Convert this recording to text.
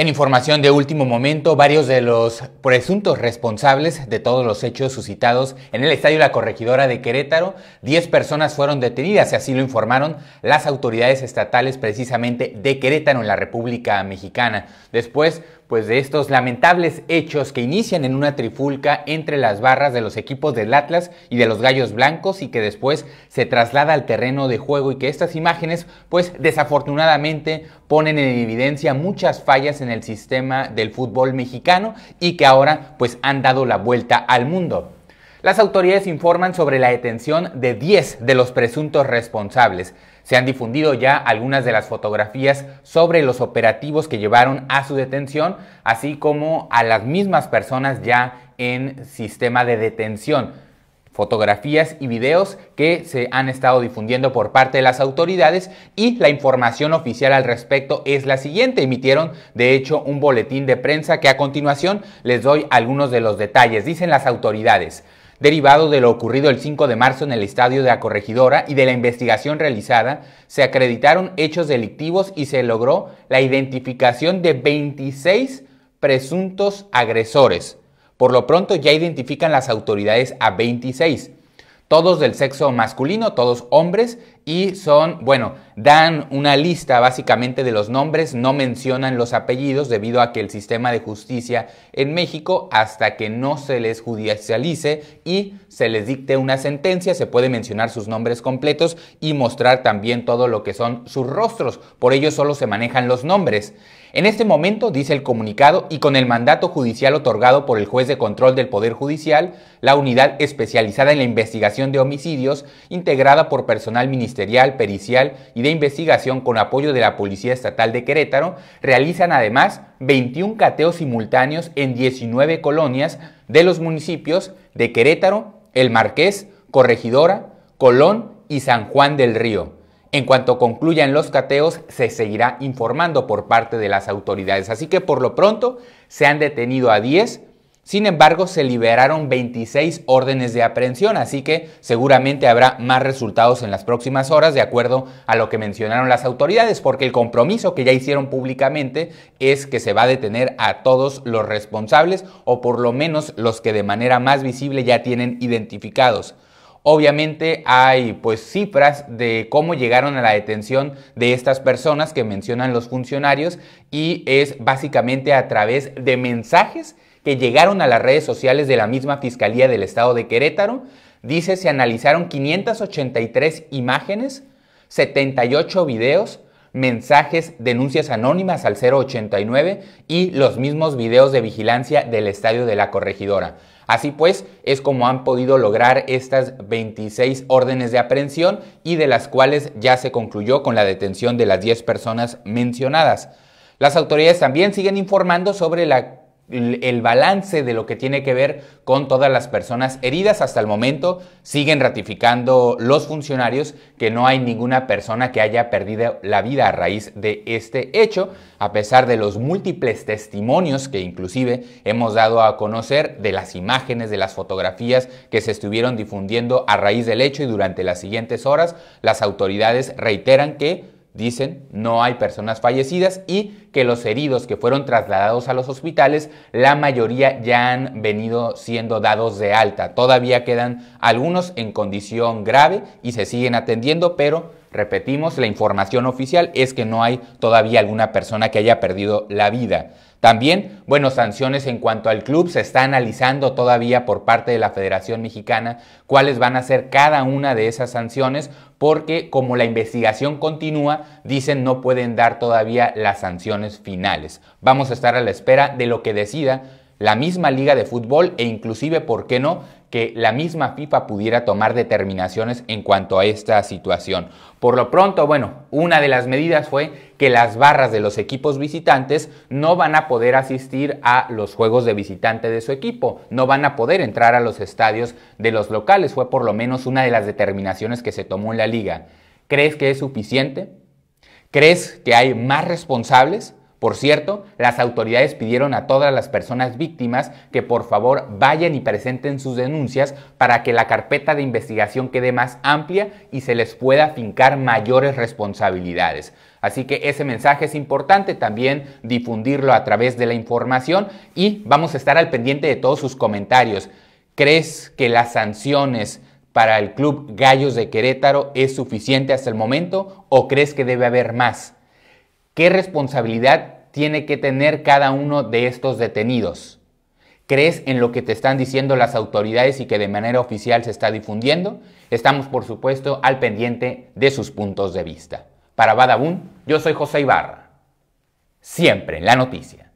En información de último momento, varios de los presuntos responsables de todos los hechos suscitados en el Estadio La Corregidora de Querétaro, 10 personas fueron detenidas y así lo informaron las autoridades estatales precisamente de Querétaro en la República Mexicana. Después pues de estos lamentables hechos que inician en una trifulca entre las barras de los equipos del Atlas y de los Gallos Blancos y que después se traslada al terreno de juego y que estas imágenes pues desafortunadamente ponen en evidencia muchas fallas en el sistema del fútbol mexicano y que ahora pues han dado la vuelta al mundo. Las autoridades informan sobre la detención de 10 de los presuntos responsables. Se han difundido ya algunas de las fotografías sobre los operativos que llevaron a su detención, así como a las mismas personas ya en sistema de detención. Fotografías y videos que se han estado difundiendo por parte de las autoridades y la información oficial al respecto es la siguiente. Emitieron de hecho un boletín de prensa que a continuación les doy algunos de los detalles. Dicen las autoridades. Derivado de lo ocurrido el 5 de marzo en el estadio de la Corregidora y de la investigación realizada, se acreditaron hechos delictivos y se logró la identificación de 26 presuntos agresores. Por lo pronto ya identifican las autoridades a 26, todos del sexo masculino, todos hombres, y son, bueno, dan una lista básicamente de los nombres, no mencionan los apellidos debido a que el sistema de justicia en México, hasta que no se les judicialice y se les dicte una sentencia, se puede mencionar sus nombres completos y mostrar también todo lo que son sus rostros. Por ello solo se manejan los nombres. En este momento, dice el comunicado, y con el mandato judicial otorgado por el juez de control del Poder Judicial, la unidad especializada en la investigación de homicidios, integrada por personal ministerial, pericial y de investigación con apoyo de la Policía Estatal de Querétaro, realizan además 21 cateos simultáneos en 19 colonias de los municipios de Querétaro, El Marqués, Corregidora, Colón y San Juan del Río. En cuanto concluyan los cateos, se seguirá informando por parte de las autoridades. Así que por lo pronto se han detenido a 10 sin embargo, se liberaron 26 órdenes de aprehensión, así que seguramente habrá más resultados en las próximas horas, de acuerdo a lo que mencionaron las autoridades, porque el compromiso que ya hicieron públicamente es que se va a detener a todos los responsables, o por lo menos los que de manera más visible ya tienen identificados. Obviamente hay pues cifras de cómo llegaron a la detención de estas personas que mencionan los funcionarios y es básicamente a través de mensajes que llegaron a las redes sociales de la misma Fiscalía del Estado de Querétaro, dice se analizaron 583 imágenes, 78 videos, mensajes, denuncias anónimas al 089 y los mismos videos de vigilancia del estadio de la corregidora. Así pues, es como han podido lograr estas 26 órdenes de aprehensión y de las cuales ya se concluyó con la detención de las 10 personas mencionadas. Las autoridades también siguen informando sobre la el balance de lo que tiene que ver con todas las personas heridas hasta el momento. Siguen ratificando los funcionarios que no hay ninguna persona que haya perdido la vida a raíz de este hecho, a pesar de los múltiples testimonios que inclusive hemos dado a conocer de las imágenes, de las fotografías que se estuvieron difundiendo a raíz del hecho y durante las siguientes horas, las autoridades reiteran que Dicen, no hay personas fallecidas y que los heridos que fueron trasladados a los hospitales, la mayoría ya han venido siendo dados de alta. Todavía quedan algunos en condición grave y se siguen atendiendo, pero Repetimos, la información oficial es que no hay todavía alguna persona que haya perdido la vida. También, bueno, sanciones en cuanto al club se está analizando todavía por parte de la Federación Mexicana cuáles van a ser cada una de esas sanciones porque como la investigación continúa, dicen no pueden dar todavía las sanciones finales. Vamos a estar a la espera de lo que decida la misma liga de fútbol e inclusive, ¿por qué no?, que la misma FIFA pudiera tomar determinaciones en cuanto a esta situación. Por lo pronto, bueno, una de las medidas fue que las barras de los equipos visitantes no van a poder asistir a los juegos de visitante de su equipo, no van a poder entrar a los estadios de los locales, fue por lo menos una de las determinaciones que se tomó en la liga. ¿Crees que es suficiente? ¿Crees que hay más responsables? Por cierto, las autoridades pidieron a todas las personas víctimas que por favor vayan y presenten sus denuncias para que la carpeta de investigación quede más amplia y se les pueda fincar mayores responsabilidades. Así que ese mensaje es importante también difundirlo a través de la información y vamos a estar al pendiente de todos sus comentarios. ¿Crees que las sanciones para el Club Gallos de Querétaro es suficiente hasta el momento o crees que debe haber más? ¿Qué responsabilidad tiene que tener cada uno de estos detenidos? ¿Crees en lo que te están diciendo las autoridades y que de manera oficial se está difundiendo? Estamos, por supuesto, al pendiente de sus puntos de vista. Para Badabun, yo soy José Ibarra. Siempre en la noticia.